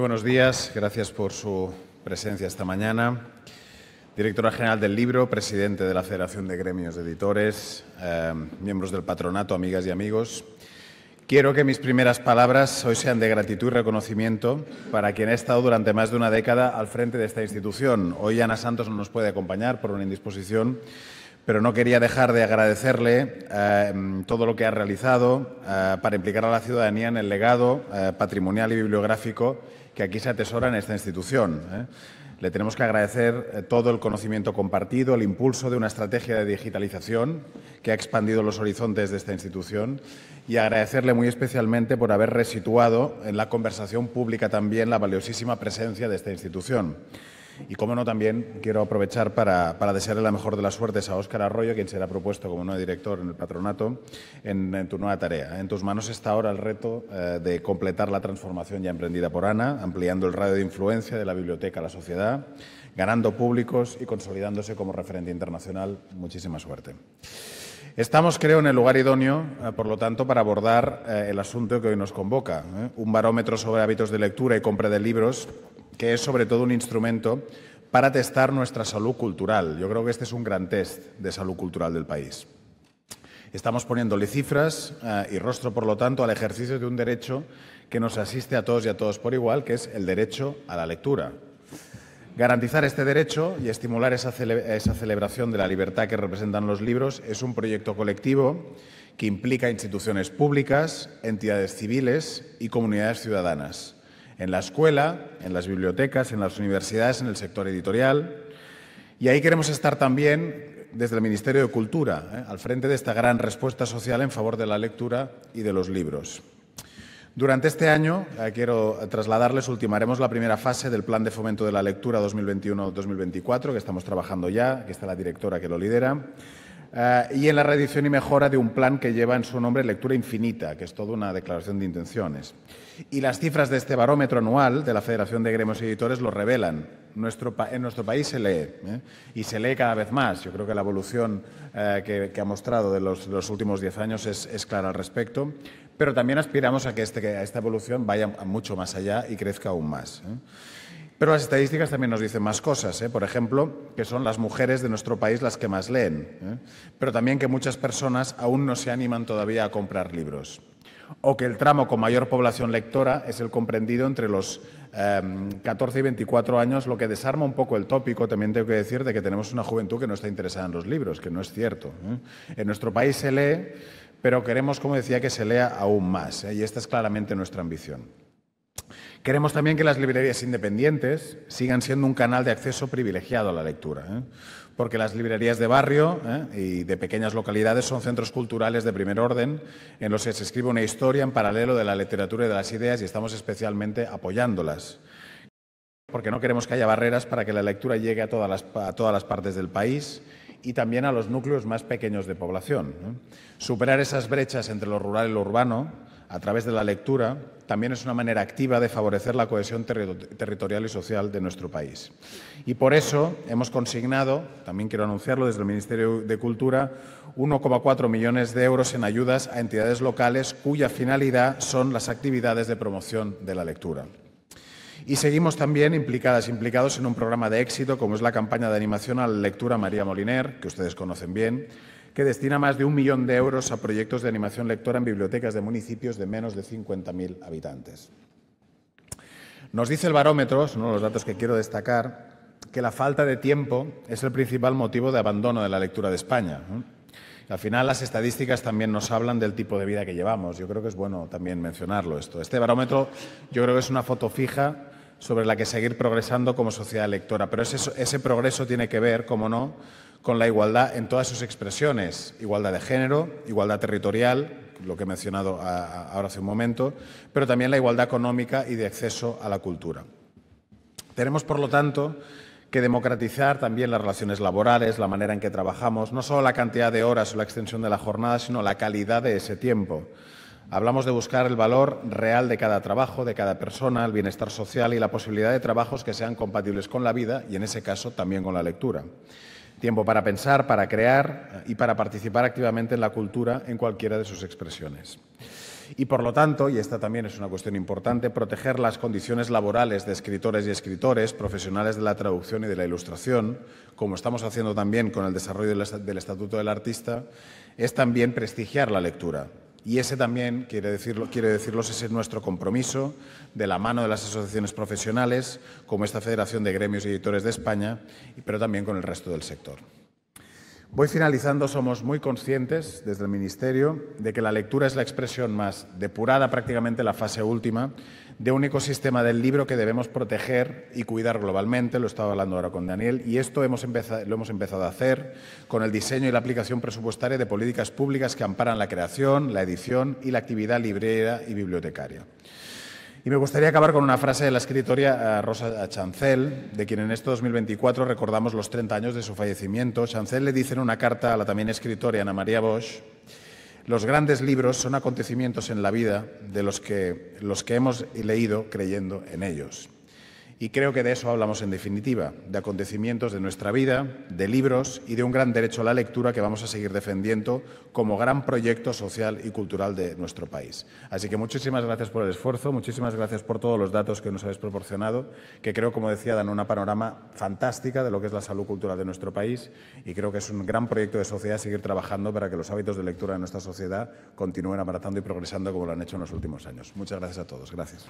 buenos días. Gracias por su presencia esta mañana. Directora General del Libro, presidente de la Federación de Gremios de Editores, eh, miembros del patronato, amigas y amigos. Quiero que mis primeras palabras hoy sean de gratitud y reconocimiento para quien ha estado durante más de una década al frente de esta institución. Hoy Ana Santos no nos puede acompañar por una indisposición, pero no quería dejar de agradecerle eh, todo lo que ha realizado eh, para implicar a la ciudadanía en el legado eh, patrimonial y bibliográfico que aquí se atesora en esta institución. Le tenemos que agradecer todo el conocimiento compartido, el impulso de una estrategia de digitalización que ha expandido los horizontes de esta institución y agradecerle muy especialmente por haber resituado en la conversación pública también la valiosísima presencia de esta institución. Y como no, también quiero aprovechar para, desearle la mejor de las suertes a Óscar Arroyo, quien será propuesto como nuevo director en el patronato, en, tu nueva tarea. En tus manos está ahora el reto eh, de completar la transformación ya emprendida por Ana, ampliando el radio de influencia de la biblioteca a la sociedad, ganando públicos y consolidándose como referente internacional. Muchísima suerte. Estamos, creo, en el lugar idóneo, eh, por lo tanto, para abordar eh, el asunto que hoy nos convoca. Un barómetro sobre hábitos de lectura y compra de libros que es sobre todo un instrumento para testar nuestra salud cultural. Yo creo que este es un gran test de salud cultural del país. Estamos poniéndole cifras eh, y rostro, por lo tanto, al ejercicio de un derecho que nos asiste a todos y a todos por igual, que es el derecho a la lectura. Garantizar este derecho y estimular esa celebración de la libertad que representan los libros es un proyecto colectivo que implica instituciones públicas, entidades civiles y comunidades ciudadanas en la escuela, en las bibliotecas, en las universidades, en el sector editorial. Y ahí queremos estar también desde el Ministerio de Cultura, ¿eh? al frente de esta gran respuesta social en favor de la lectura y de los libros. Durante este año, eh, quiero trasladarles, ultimaremos la primera fase del Plan de Fomento de la Lectura 2021-2024, que estamos trabajando ya, que está la directora que lo lidera. Ah, y en la reedición y mejora de un plan que lleva en su nombre Lectura Infinita, que es toda una declaración de intenciones. Y las cifras de este barómetro anual de la Federación de Gremios Editores lo revelan. en nuestro país se lee ¿eh? y se lee cada vez más. Yo creo que la evolución eh, que, ha mostrado de los, últimos diez años es, clara al respecto, pero también aspiramos a que, este, esta evolución vaya mucho más allá y crezca aún más. ¿eh? Pero las estadísticas también nos dicen más cosas, ¿eh? por ejemplo, que son las mujeres de nuestro país las que más leen, ¿eh? pero también que muchas personas aún no se animan todavía a comprar libros, o que el tramo con mayor población lectora es el comprendido entre los 14 em, y 24 años, lo que desarma un poco el tópico, también tengo que decir, de que tenemos una juventud que no está interesada en los libros, que no es cierto. ¿eh? En nuestro país se lee, pero queremos, como decía, que se lea aún más, y esta es claramente nuestra ambición. Queremos también que las librerías independientes sigan siendo un canal de acceso privilegiado a la lectura, ¿eh? porque las librerías de barrio ¿eh? y de pequeñas localidades son centros culturales de primer orden en los que se escribe una historia en paralelo de la literatura y de las ideas y estamos especialmente apoyándolas porque no queremos que haya barreras para que la lectura llegue a todas las, partes del país y también a los núcleos más pequeños de población. Superar esas brechas entre lo rural y lo urbano a través de la lectura, también es una manera activa de favorecer la cohesión territorial y social de nuestro país. Y por eso hemos consignado, también quiero anunciarlo desde el Ministerio de Cultura, 1,4 millones de euros en ayudas a entidades locales cuya finalidad son las actividades de promoción de la lectura. Y seguimos también implicadas, implicados en un programa de éxito como es la campaña de animación a la lectura María Moliner, que ustedes conocen bien, que destina más de un millón de euros a proyectos de animación lectora en bibliotecas de municipios de menos de 50.000 habitantes. Nos dice el barómetro, son los datos que quiero destacar, que la falta de tiempo es el principal motivo de abandono de la lectura de España. Al final, las estadísticas también nos hablan del tipo de vida que llevamos. Yo creo que es bueno también mencionarlo esto. Este barómetro yo creo que es una foto fija sobre la que seguir progresando como sociedad lectora, pero ese, ese progreso tiene que ver, como no, con la igualdad en todas sus expresiones, igualdad de género, igualdad territorial, lo que he mencionado ahora hace un momento, pero también la igualdad económica y de acceso a la cultura. Tenemos, por lo tanto, que democratizar también las relaciones laborales, la manera en que trabajamos, no solo la cantidad de horas o la extensión de la jornada, sino la calidad de ese tiempo. Hablamos de buscar el valor real de cada trabajo, de cada persona, el bienestar social y la posibilidad de trabajos que sean compatibles con la vida y, en ese caso, también con la lectura. Tiempo para pensar, para crear eh, y para participar activamente en la cultura en cualquiera de sus expresiones. Y por lo tanto, y esta también es una cuestión importante, proteger las condiciones laborales de escritores y escritores, profesionales de la traducción y de la ilustración, como estamos haciendo también con el desarrollo del Estatuto del Artista, es también prestigiar la lectura, y ese también, quiere decirlo, quiere decirlo, ese es nuestro compromiso de la mano de las asociaciones profesionales, como esta Federación de Gremios y Editores de España, pero también con el resto del sector. Voy finalizando, somos muy conscientes desde el Ministerio de que la lectura es la expresión más depurada, prácticamente la fase última, de un ecosistema del libro que debemos proteger y cuidar globalmente, lo estaba hablando ahora con Daniel, y esto hemos lo hemos empezado a hacer con el diseño y la aplicación presupuestaria de políticas públicas que amparan la creación, la edición y la actividad librera y bibliotecaria. Y me gustaría acabar con una frase de la escritora eh, Rosa Chancel, de quien en este 2024 recordamos los 30 años de su fallecimiento. Chancel le dice en una carta a la también escritora Ana María Bosch, los grandes libros son acontecimientos en la vida de los que, los que hemos leído creyendo en ellos. Y creo que de eso hablamos en definitiva, de acontecimientos de nuestra vida, de libros y de un gran derecho a la lectura que vamos a seguir defendiendo como gran proyecto social y cultural de nuestro país. Así que muchísimas gracias por el esfuerzo, muchísimas gracias por todos los datos que nos habéis proporcionado, que creo, como decía, dan una panorama fantástica de lo que es la salud cultural de nuestro país y creo que es un gran proyecto de sociedad seguir trabajando para que los hábitos de lectura de nuestra sociedad continúen abaratando y progresando como lo han hecho en los últimos años. Muchas gracias a todos. Gracias.